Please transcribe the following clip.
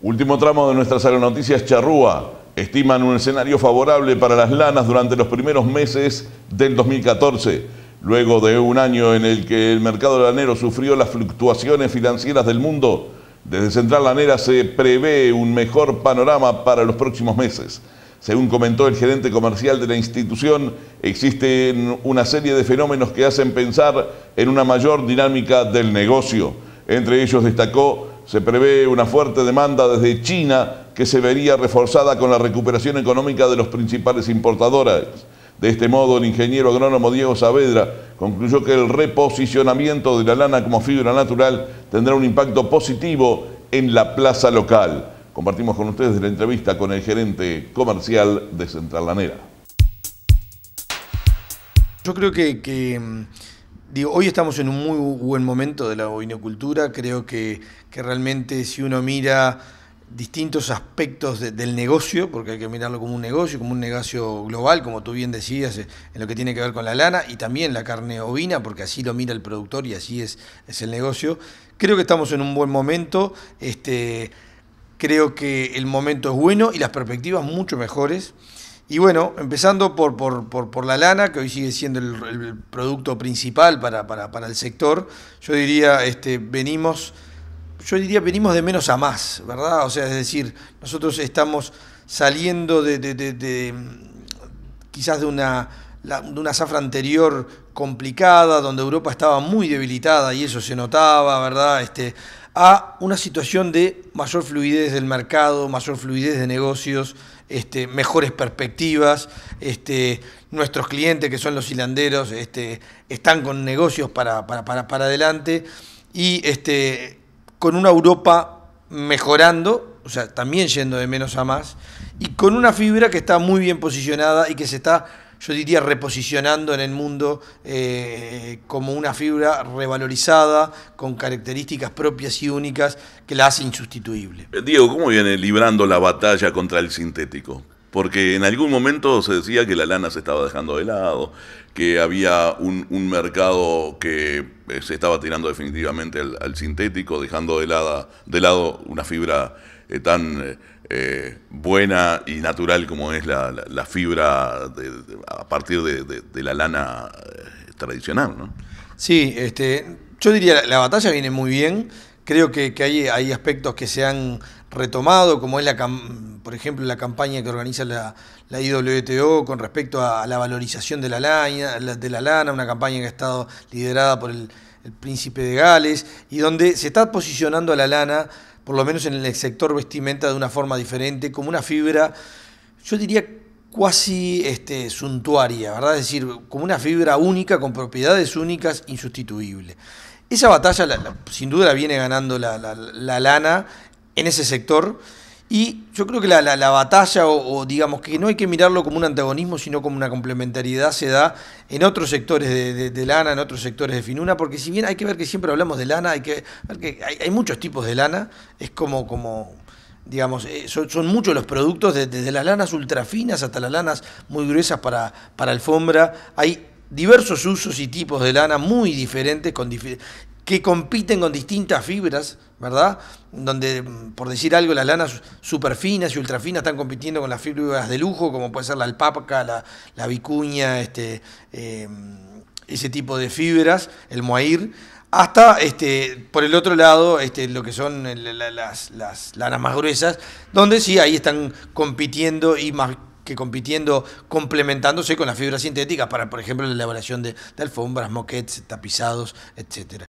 Último tramo de nuestras aeronoticias Charrúa. Estiman un escenario favorable para las lanas durante los primeros meses del 2014, luego de un año en el que el mercado lanero sufrió las fluctuaciones financieras del mundo. Desde Central Lanera se prevé un mejor panorama para los próximos meses. Según comentó el gerente comercial de la institución, existen una serie de fenómenos que hacen pensar en una mayor dinámica del negocio. Entre ellos destacó se prevé una fuerte demanda desde China que se vería reforzada con la recuperación económica de los principales importadores. De este modo, el ingeniero agrónomo Diego Saavedra concluyó que el reposicionamiento de la lana como fibra natural tendrá un impacto positivo en la plaza local. Compartimos con ustedes la entrevista con el gerente comercial de Central Lanera. Yo creo que, que mm, hoy estamos en un muy buen momento de la ovinocultura. Creo que, realmente si uno mira distintos aspectos del negocio, porque hay que mirarlo como un negocio, como un negocio global, como tú bien decías, eh, en lo que tiene que ver con la lana y también la carne ovina, porque así lo mira el productor y así es, es el negocio. Creo que estamos en un buen momento, este, creo que el momento es bueno y las perspectivas mucho mejores. Y bueno, empezando por, por, la lana, que hoy sigue siendo el, producto principal para, el sector, yo diría, este, venimos, yo diría, venimos de menos a más, ¿verdad? O sea, es decir, nosotros estamos saliendo de, de quizás de una de una zafra anterior complicada, donde Europa estaba muy debilitada y eso se notaba, ¿verdad? Este, a una situación de mayor fluidez del mercado, mayor fluidez de negocios, este, mejores perspectivas. Este, nuestros clientes, que son los hilanderos, este, están con negocios para, para, adelante y este, con una Europa mejorando, o sea, también yendo de menos a más, y con una fibra que está muy bien posicionada y que se está yo diría, reposicionando en el mundo eh, como una fibra revalorizada, con características propias y únicas que la hace insustituible. Eh, Diego, ¿cómo viene librando la batalla contra el sintético? Porque en algún momento se decía que la lana se estaba dejando de lado, que había un, un mercado que se estaba tirando definitivamente al, sintético, dejando de, lado, de lado una fibra eh, tan eh, buena y natural como es la, fibra a partir de, la lana eh, tradicional. Sí, este, yo diría, la, la batalla viene muy bien. Creo que, hay, hay aspectos que se han retomado, como es la, por ejemplo, la campaña que organiza la, IWTO con respecto a, la valorización de la, lana, de la lana, una campaña que ha estado liderada por el, príncipe de Gales, y donde se está posicionando a la lana, por lo menos en el sector vestimenta, de una forma diferente, como una fibra, yo diría cuasi este, suntuaria, ¿verdad? Es decir, como una fibra única, con propiedades únicas, insustituible. Esa batalla sin duda la viene ganando la, la, lana en ese sector y yo creo que la, batalla, o, digamos que no hay que mirarlo como un antagonismo, sino como una complementariedad, se da en otros sectores de, lana, en otros sectores de finuna, porque si bien hay que ver que siempre hablamos de lana, hay hay, muchos tipos de lana, es como, como digamos, eh, son, muchos los productos, desde las lanas ultra finas hasta las lanas muy gruesas para, para alfombra, hay diversos usos y tipos de lana muy diferentes con dif que compiten con distintas fibras, ¿verdad? Donde, por decir algo, las lanas superfinas y ultrafinas están compitiendo con las fibras de lujo, como puede ser la alpaca, la, vicuña, este, em, ese tipo de fibras, el mohair hasta este, por el otro lado este, lo que son las, lanas más gruesas, donde sí, ahí están compitiendo y más que compitiendo, complementándose con las fibras sintéticas para, por ejemplo, la elaboración de, alfombras, moquetes, tapizados, etcétera.